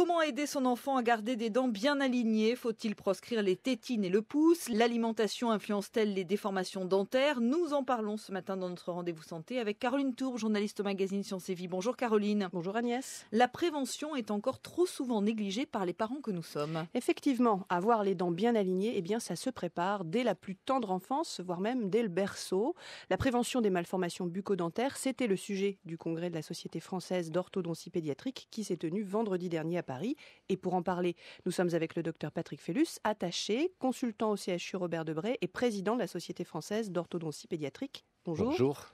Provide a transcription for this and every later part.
Comment aider son enfant à garder des dents bien alignées Faut-il proscrire les tétines et le pouce L'alimentation influence-t-elle les déformations dentaires Nous en parlons ce matin dans notre rendez-vous santé avec Caroline Tour, journaliste au magazine Sciences et Vie. Bonjour Caroline. Bonjour Agnès. La prévention est encore trop souvent négligée par les parents que nous sommes. Effectivement, avoir les dents bien alignées, eh bien ça se prépare dès la plus tendre enfance, voire même dès le berceau. La prévention des malformations bucco c'était le sujet du congrès de la Société française d'orthodontie pédiatrique qui s'est tenu vendredi dernier à Paris. Et pour en parler, nous sommes avec le docteur Patrick Félus, attaché, consultant au CHU Robert Debré et président de la Société française d'orthodontie pédiatrique. Bonjour.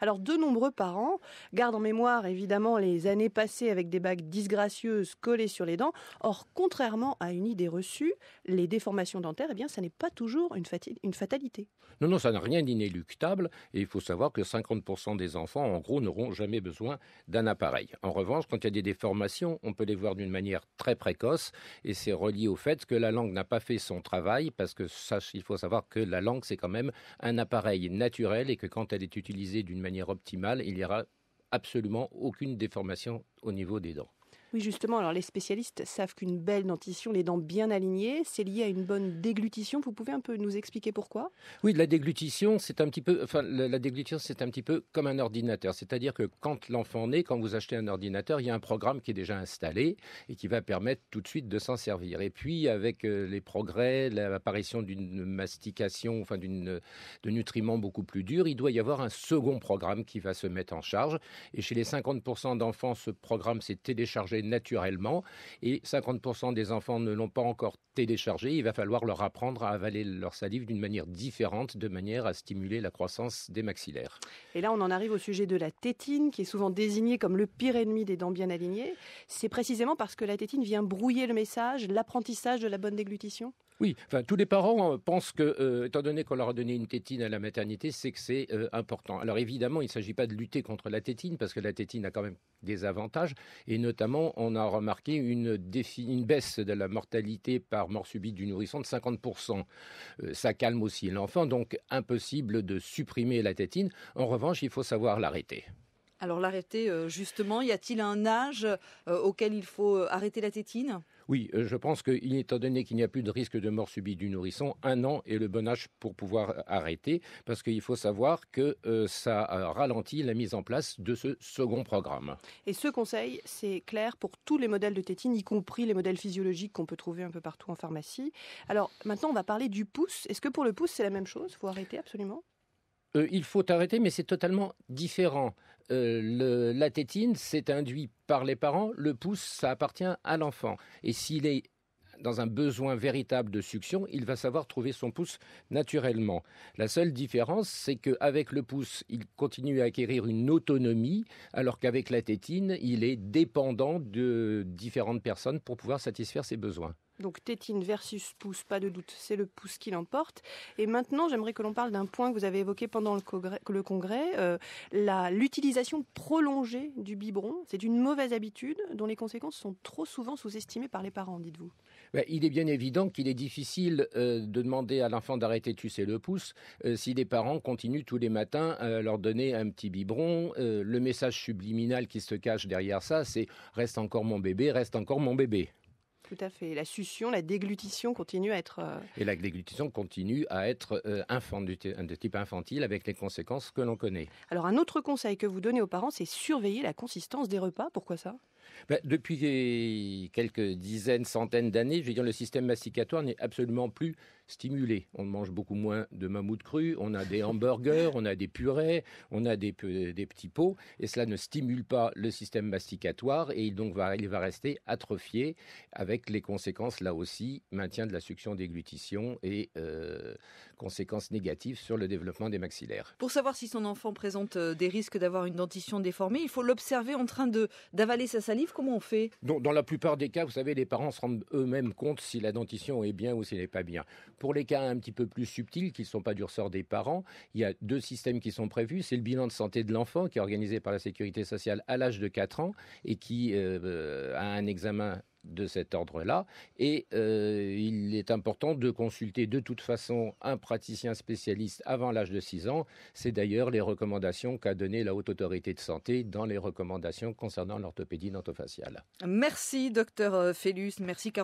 Alors de nombreux parents gardent en mémoire évidemment les années passées avec des bagues disgracieuses collées sur les dents. Or, contrairement à une idée reçue, les déformations dentaires, eh bien, ça n'est pas toujours une, fatalité. Non, non, ça n'a rien d'inéluctable et il faut savoir que 50% des enfants, en gros, n'auront jamais besoin d'un appareil. En revanche, quand il y a des déformations, on peut les voir d'une manière très précoce et c'est relié au fait que la langue n'a pas fait son travail parce que ça, il faut savoir que la langue, c'est quand même un appareil naturel et que quand elle est utilisée d'une manière optimale, il n'y aura absolument aucune déformation au niveau des dents. Oui, justement, alors les spécialistes savent qu'une belle dentition, les dents bien alignées, c'est lié à une bonne déglutition. Vous pouvez un peu nous expliquer pourquoi Oui, la déglutition, c'est un petit peu, enfin, la déglutition, c'est un petit peu comme un ordinateur. C'est-à-dire que quand l'enfant naît, quand vous achetez un ordinateur, il y a un programme qui est déjà installé et qui va permettre tout de suite de s'en servir. Et puis, avec euh, les progrès, l'apparition d'une mastication, enfin, d'une, de nutriments beaucoup plus durs, il doit y avoir un second programme qui va se mettre en charge. Et chez les 50% d'enfants, ce programme s'est téléchargé naturellement. Et 50% des enfants ne l'ont pas encore téléchargé. Il va falloir leur apprendre à avaler leur salive d'une manière différente, de manière à stimuler la croissance des maxillaires. Et là, on en arrive au sujet de la tétine, qui est souvent désignée comme le pire ennemi des dents bien alignées. C'est précisément parce que la tétine vient brouiller le message, l'apprentissage de la bonne déglutition oui, tous les parents euh, pensent que, euh, étant donné qu'on leur a donné une tétine à la maternité, c'est que c'est euh, important. Alors évidemment, il ne s'agit pas de lutter contre la tétine, parce que la tétine a quand même des avantages, et notamment, on a remarqué une, baisse de la mortalité par mort subite du nourrisson de 50%. ça calme aussi l'enfant, donc impossible de supprimer la tétine. En revanche, il faut savoir l'arrêter. Alors l'arrêter, euh, justement, y a-t-il un âge euh, auquel il faut euh, arrêter la tétine oui, je pense que, étant donné qu'il n'y a plus de risque de mort subie du nourrisson, un an est le bon âge pour pouvoir arrêter, parce qu'il faut savoir que ça ralentit la mise en place de ce second programme. Et ce conseil, c'est clair pour tous les modèles de tétine, y compris les modèles physiologiques qu'on peut trouver un peu partout en pharmacie. Alors maintenant, on va parler du pouce. Est-ce que pour le pouce, c'est la même chose Il faut arrêter absolument euh, il faut arrêter, mais c'est totalement différent. Euh, la tétine, c'est induit par les parents, le pouce, ça appartient à l'enfant. Et s'il est dans un besoin véritable de succion, il va savoir trouver son pouce naturellement. La seule différence, c'est qu'avec le pouce, il continue à acquérir une autonomie, alors qu'avec la tétine, il est dépendant de différentes personnes pour pouvoir satisfaire ses besoins. Donc tétine versus pouce, pas de doute, c'est le pouce qui l'emporte. Et maintenant, j'aimerais que l'on parle d'un point que vous avez évoqué pendant le congrès, le congrès euh, l'utilisation prolongée du biberon. C'est une mauvaise habitude dont les conséquences sont trop souvent sous-estimées par les parents, dites-vous. Ben, il est bien évident qu'il est difficile euh, de demander à l'enfant d'arrêter de sucer le pouce euh, si des parents continuent tous les matins à leur donner un petit biberon. Le message subliminal qui se cache derrière ça, c'est reste encore mon bébé, reste encore mon bébé. Tout à fait. La succion, la déglutition continue à être. Euh, Et la déglutition continue à être euh, de type infantile avec les conséquences que l'on connaît. Alors, un autre conseil que vous donnez aux parents, c'est surveiller la consistance des repas. Pourquoi ça bah, depuis quelques dizaines, centaines d'années, je veux dire, le système masticatoire n'est absolument plus stimulé. On mange beaucoup moins de mammouth cru, on a des hamburgers, on a des purées, on a des, des, petits pots, et cela ne stimule pas le système masticatoire, et il, donc va, il va rester atrophié, avec les conséquences, là aussi, maintien de la succion déglutition et euh, conséquences négatives sur le développement des maxillaires. Pour savoir si son enfant présente euh, des risques d'avoir une dentition déformée, il faut l'observer en train d'avaler sa comment on fait dans, la plupart des cas, vous savez, les parents se rendent eux-mêmes compte si la dentition est bien ou si elle n'est pas bien. Pour les cas un petit peu plus subtils, qui ne sont pas du ressort des parents, il y a deux systèmes qui sont prévus. C'est le bilan de santé de l'enfant, qui est organisé par la Sécurité sociale à l'âge de 4 ans et qui euh, euh, a un examen de cet ordre-là. Et euh, il est important de consulter de toute façon un praticien spécialiste avant l'âge de 6 ans. C'est d'ailleurs les recommandations qu'a données la Haute Autorité de Santé dans les recommandations concernant l'orthopédie dentofaciale. Merci, docteur euh, Félus. Merci, Caroline.